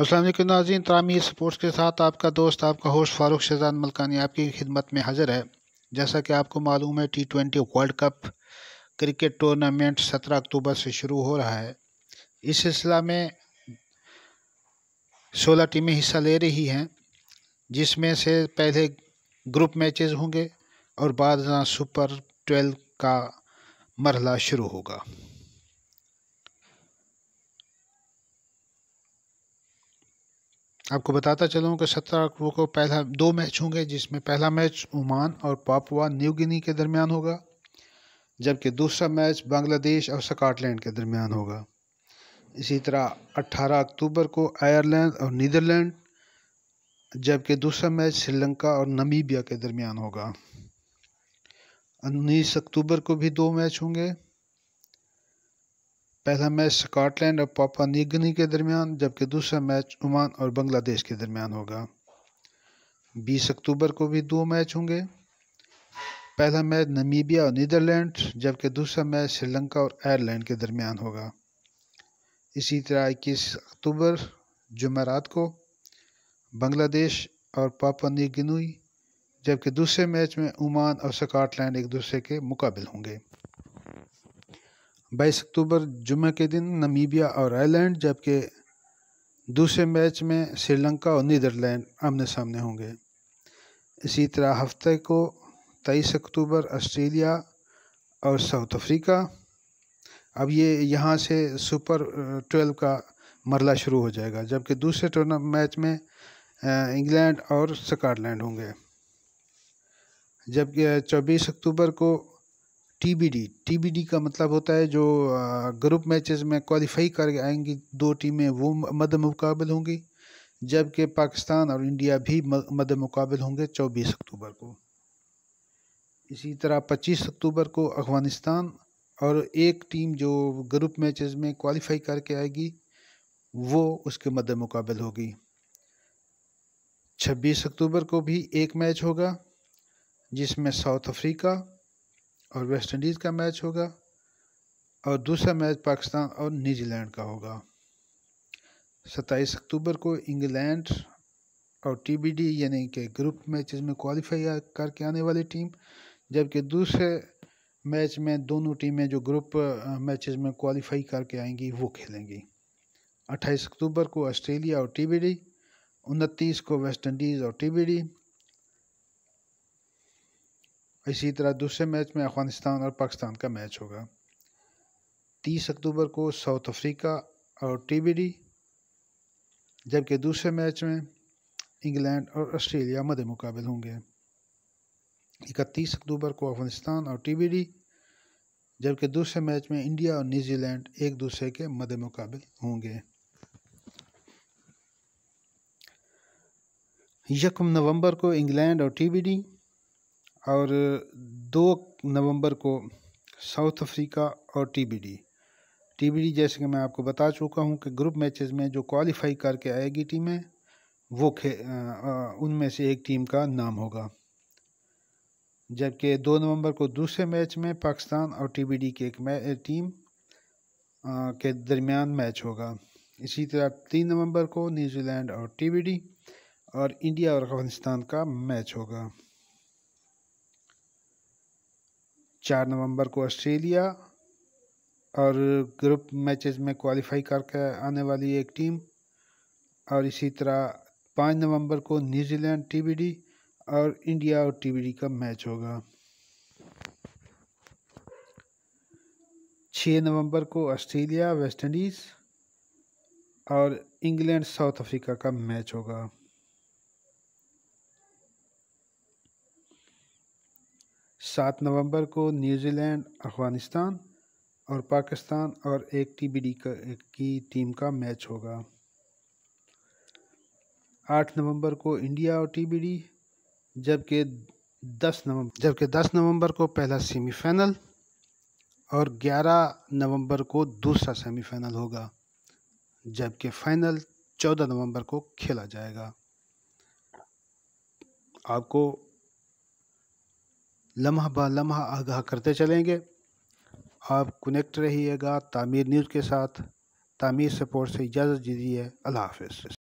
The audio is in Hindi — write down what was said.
असल नाजीन तरामी स्पोर्ट्स के साथ आपका दोस्त आपका होस्ट फारूक शहजान मलकानी आपकी खिदमत में हाजिर है जैसा कि आपको मालूम है T twenty World Cup cricket tournament सत्रह अक्टूबर से शुरू हो रहा है इस सिलसिला में सोलह टीमें हिस्सा ले रही हैं जिसमें से पहले ग्रुप मैचेस होंगे और बाद सुपर ट्वेल्व का मरहला शुरू होगा आपको बताता चलूँ कि सत्रह अक्टूबर को पहला दो मैच होंगे जिसमें पहला मैच ओमान और पापुआ न्यू गिनी के दरमियान होगा जबकि दूसरा मैच बांग्लादेश और स्काटलैंड के दरमियान होगा इसी तरह 18 अक्टूबर को आयरलैंड और नीदरलैंड जबकि दूसरा मैच श्रीलंका और नमीबिया के दरमियान होगा उन्नीस अक्टूबर को भी दो मैच होंगे पहला मैच स्कॉटलैंड और पापा निगनी के दरमियान जबकि दूसरा मैच ओमान और बांग्लादेश के दरमियान होगा 20 अक्टूबर को भी दो मैच होंगे पहला मैच नमीबिया और नीदरलैंड जबकि दूसरा मैच श्रीलंका और आयरलैंड के दरमियान होगा इसी तरह इक्कीस अक्टूबर जुमेरात को बांग्लादेश और पापा निगनी जबकि दूसरे मैच में ओमान और स्कॉटलैंड एक दूसरे के मुकाबले होंगे बाईस अक्टूबर जुमे के दिन नमीबिया और आयरलैंड जबकि दूसरे मैच में श्रीलंका और नीदरलैंड आमने सामने होंगे इसी तरह हफ्ते को तेईस अक्टूबर ऑस्ट्रेलिया और साउथ अफ्रीका अब ये यहाँ से सुपर ट्वेल्व का मरला शुरू हो जाएगा जबकि दूसरे टूर्ना मैच में इंग्लैंड और स्कॉटलैंड होंगे जबकि चौबीस अक्टूबर को टीबीडी टीबीडी का मतलब होता है जो ग्रुप मैचेस में क्वालिफाई कर आएंगी दो टीमें वो मद मुकाबल होंगी जबकि पाकिस्तान और इंडिया भी मद मुकाबल होंगे चौबीस अक्टूबर को इसी तरह पच्चीस अक्टूबर को अफगानिस्तान और एक टीम जो ग्रुप मैचेस में क्वालिफाई करके आएगी वो उसके मद मुकाबल होगी छब्बीस अक्टूबर को भी एक मैच होगा जिसमें साउथ अफ्रीका और वेस्ट इंडीज़ का मैच होगा और दूसरा मैच पाकिस्तान और न्यूजीलैंड का होगा सत्ताईस अक्टूबर को इंग्लैंड और टीबीडी यानी कि ग्रुप मैचेस में क्वालिफाई करके आने वाली टीम जबकि दूसरे मैच में दोनों टीमें जो ग्रुप मैचेस में क्वालिफाई करके आएंगी वो खेलेंगी 28 अक्टूबर को ऑस्ट्रेलिया और टीबीडी 29 को वेस्ट इंडीज़ और टीबीडी इसी तरह दूसरे मैच में अफगानिस्तान और पाकिस्तान का मैच होगा तीस अक्टूबर को साउथ अफ्रीका और टी जबकि दूसरे मैच में इंग्लैंड और ऑस्ट्रेलिया मद मुकाबल होंगे इकतीस अक्टूबर को अफगानिस्तान और टी जबकि दूसरे मैच में इंडिया और न्यूजीलैंड एक दूसरे के मद मुकाबल होंगे यकम नवंबर को इंग्लैंड और टी और दो नवंबर को साउथ अफ्रीका और टीबीडी टीबीडी जैसे कि मैं आपको बता चुका हूं कि ग्रुप मैचेस में जो क्वालिफाई करके आएगी टीमें वो खे उनमें से एक टीम का नाम होगा जबकि दो नवंबर को दूसरे मैच में पाकिस्तान और टीबीडी के एक टीम के दरमियान मैच होगा इसी तरह तीन नवंबर को न्यूजीलैंड और टीबीडी और इंडिया और अफगानिस्तान का मैच होगा चार नवंबर को ऑस्ट्रेलिया और ग्रुप मैचेस में क्वालिफाई करके आने वाली एक टीम और इसी तरह पाँच नवंबर को न्यूजीलैंड टीबीडी और इंडिया और टीबीडी का मैच होगा छः नवंबर को ऑस्ट्रेलिया वेस्ट इंडीज़ और इंग्लैंड साउथ अफ्रीका का मैच होगा सात नवंबर को न्यूजीलैंड अफगानिस्तान और पाकिस्तान और एक टीबीडी की टीम का मैच होगा आठ नवंबर को इंडिया और टीबीडी जबकि दस नवंबर जबकि दस नवंबर को पहला सेमीफाइनल और ग्यारह नवंबर को दूसरा सेमीफाइनल होगा जबकि फाइनल चौदह नवंबर को खेला जाएगा आपको लम्हा ब लम्हा आगाह करते चलेंगे आप कनेक्ट रहिएगा तामीर न्यूज़ के साथ तामीर सपोर्ट से इजाज़त दीजिए अल्लाह हाफ